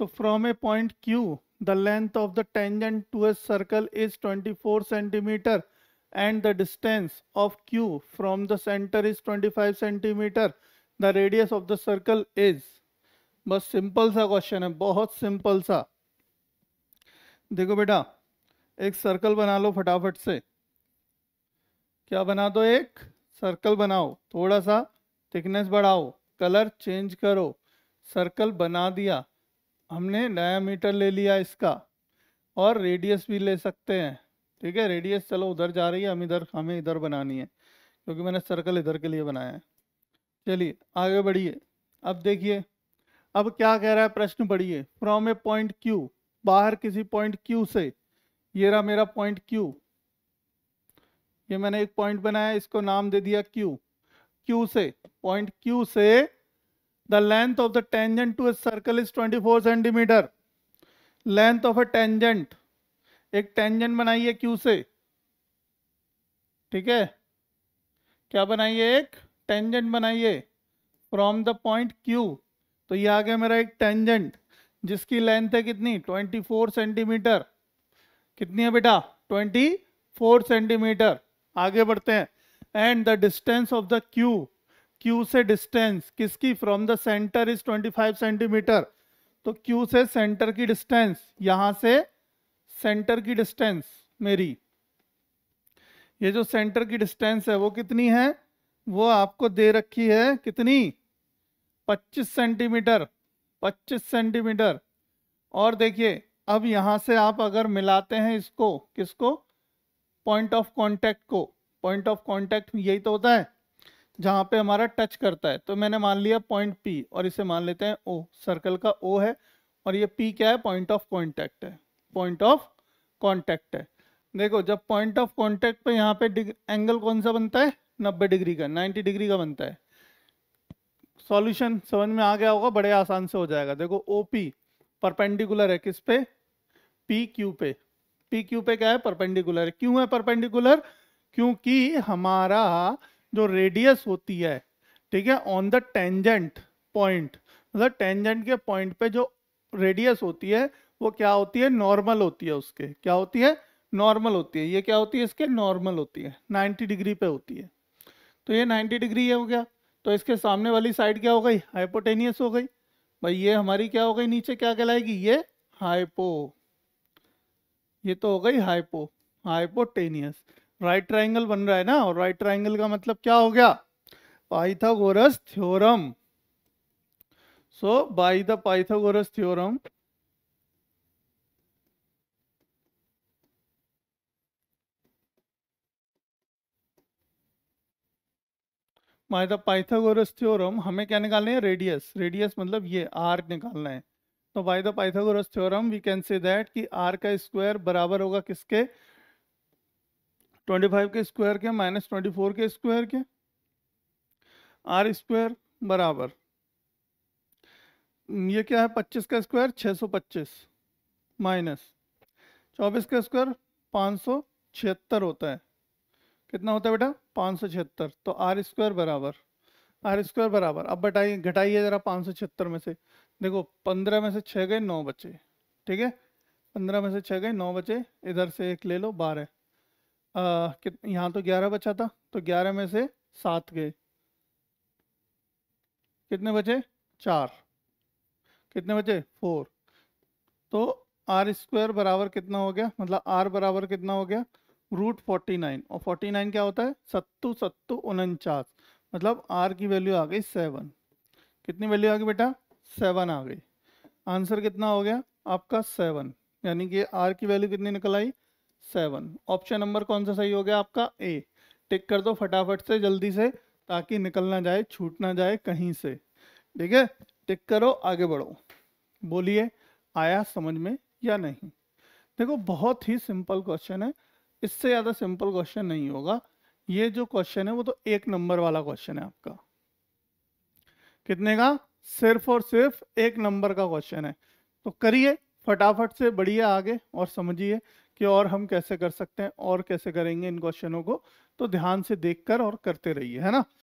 तो from a point Q the length of the tangent to a circle is 24 centimetre and the distance of Q from the centre is 25 centimetre the radius of the circle is बस simple सा question है बहुत simple सा देखो बेटा एक circle बना लो फटाफट से क्या बना दो एक सर्कल बनाओ थोड़ा सा थिकनेस बढ़ाओ कलर चेंज करो सर्कल बना दिया हमने मीटर ले लिया इसका और रेडियस भी ले सकते हैं ठीक है रेडियस चलो उधर जा रही है हम इधर हमें इधर बनानी है क्योंकि मैंने सर्कल इधर के लिए बनाया है चलिए आगे बढ़िए अब देखिए अब क्या कह रहा है प्रश्न पढ़िए फ्रॉम ए पॉइंट क्यू बाहर किसी पॉइंट क्यू से ये रहा मेरा पॉइंट क्यू ये मैंने एक पॉइंट बनाया इसको नाम दे दिया क्यू क्यू से पॉइंट क्यू से the length of the tangent to a circle is 24 centimetre length of a tangent एक टेंजेंट बनाइए क्यू से ठीक है क्या बनाइए एक टेंजेंट बनाइए फ्रॉम द पॉइंट क्यू तो ये आ गया मेरा एक टेंजेंट जिसकी लेंथ है कितनी 24 सेंटीमीटर कितनी है बेटा 24 सेंटीमीटर आगे बढ़ते हैं and the distance of the Q Q से डिस्टेंस किसकी from the centre is 25 centimetre तो क्यू से सेंटर की डिस्टेंस यहां से सेंटर की डिस्टेंस मेरी ये जो सेंटर की डिस्टेंस है वो कितनी है वो आपको दे रखी है कितनी 25 सेंटीमीटर 25 सेंटीमीटर और देखिए अब यहां से आप अगर मिलाते हैं इसको किसको पॉइंट ऑफ कांटेक्ट को पॉइंट ऑफ कांटेक्ट यही तो होता है जहाँ पे हमारा टच करता है तो मैंने मान लिया पॉइंट पी और इसे मान लेते हैं ओ सर्कल का ओ है और ये पी क्या है पॉइंट ऑफ कॉन्टैक्ट है पॉइंट ऑफ कॉन्टैक्ट है देखो जब पॉइंट ऑफ कॉन्टैक्ट पे यहाँ पे एंगल कौन सा बनता है नब्बे डिग्री का नाइन्टी डिग्री का बनता है सॉल्यूशन समझ में आ गया होगा बड़े आसान से हो जाएगा देखो ओ पी परपेंडिकुलर है किस पे पी क्यू पे पी क्यू पे क्या है परपेंडिकुलर है क्यों है परपेंडिकुलर क्योंकि हमारा जो रेडियस होती है ठीक है ऑन द टेंजेंट पॉइंट मतलब टेंजेंट के पॉइंट पे जो रेडियस होती है वो क्या होती है नॉर्मल होती है उसके क्या होती है नॉर्मल होती है ये क्या होती है इसके नॉर्मल होती है 90 डिग्री पे होती है तो ये 90 डिग्री हो गया तो इसके सामने वाली साइड क्या हो गई हाइपोटेनियस हो गई भाई ये हमारी क्या हो गई नीचे क्या कहलाएगी ये हाइपो ये तो हो गई हाइपो हाइपोटेनियस राइट ट्राइंगल बन रहा है ना और राइट ट्राइंगल का मतलब क्या हो गया Pythagoras theorem so by the Pythagoras theorem by the Pythagoras theorem हमें क्या निकालना है रेडियस रेडियस मतलब ये आर निकालना है तो by the Pythagoras theorem we can say that कि आर का स्क्वायर बराबर होगा किसके ट्वेंटी फाइव के स्क्वायर के माइनस ट्वेंटी फोर के स्क्वायर के आर स्क्वायर बराबर ये क्या है पच्चीस का स्क्वायर छः सौ पच्चीस माइनस चौबीस का स्क्वायर पाँच सौ छिहत्तर होता है कितना होता है बेटा पाँच सौ छिहत्तर तो आर स्क्वायर बराबर आर स्क्वायर बराबर अब बटाइए घटाइए ज़रा पाँच सौ छिहत्तर में से देखो पंद्रह में से छः गए नौ बचे ठीक है पंद्रह में से छः गए नौ बचे इधर से एक ले लो बारह यहाँ तो ग्यारह बचा था तो ग्यारह में से सात गए कितने बचे चार कितने बचे फोर तो आर स्क्वायर बराबर कितना हो गया मतलब आर बराबर कितना हो गया रूट फोर्टी नाइन और फोर्टी नाइन क्या होता है सत्तू सत्तू उनचास मतलब आर की वैल्यू आ गई सेवन कितनी वैल्यू आ गई बेटा सेवन आ गई आंसर कितना हो गया आपका सेवन यानी कि आर की वैल्यू कितनी निकल आई सेवन ऑप्शन नंबर कौन सा सही हो गया आपका ए टिक कर दो फटाफट से जल्दी से ताकि निकल ना जाए छूट ना जाए कहीं से ठीक है टिक करो आगे बढ़ो बोलिए आया समझ में या नहीं देखो बहुत ही सिंपल क्वेश्चन है इससे ज़्यादा सिंपल क्वेश्चन नहीं होगा ये जो क्वेश्चन है वो तो एक नंबर वाला क्वेश्चन है आपका कितने का सिर्फ और सिर्फ एक नंबर का क्वेश्चन है तो करिए फटाफट से बढ़िया आगे और समझिए कि और हम कैसे कर सकते हैं और कैसे करेंगे इन क्वेश्चनों को तो ध्यान से देखकर और करते रहिए है ना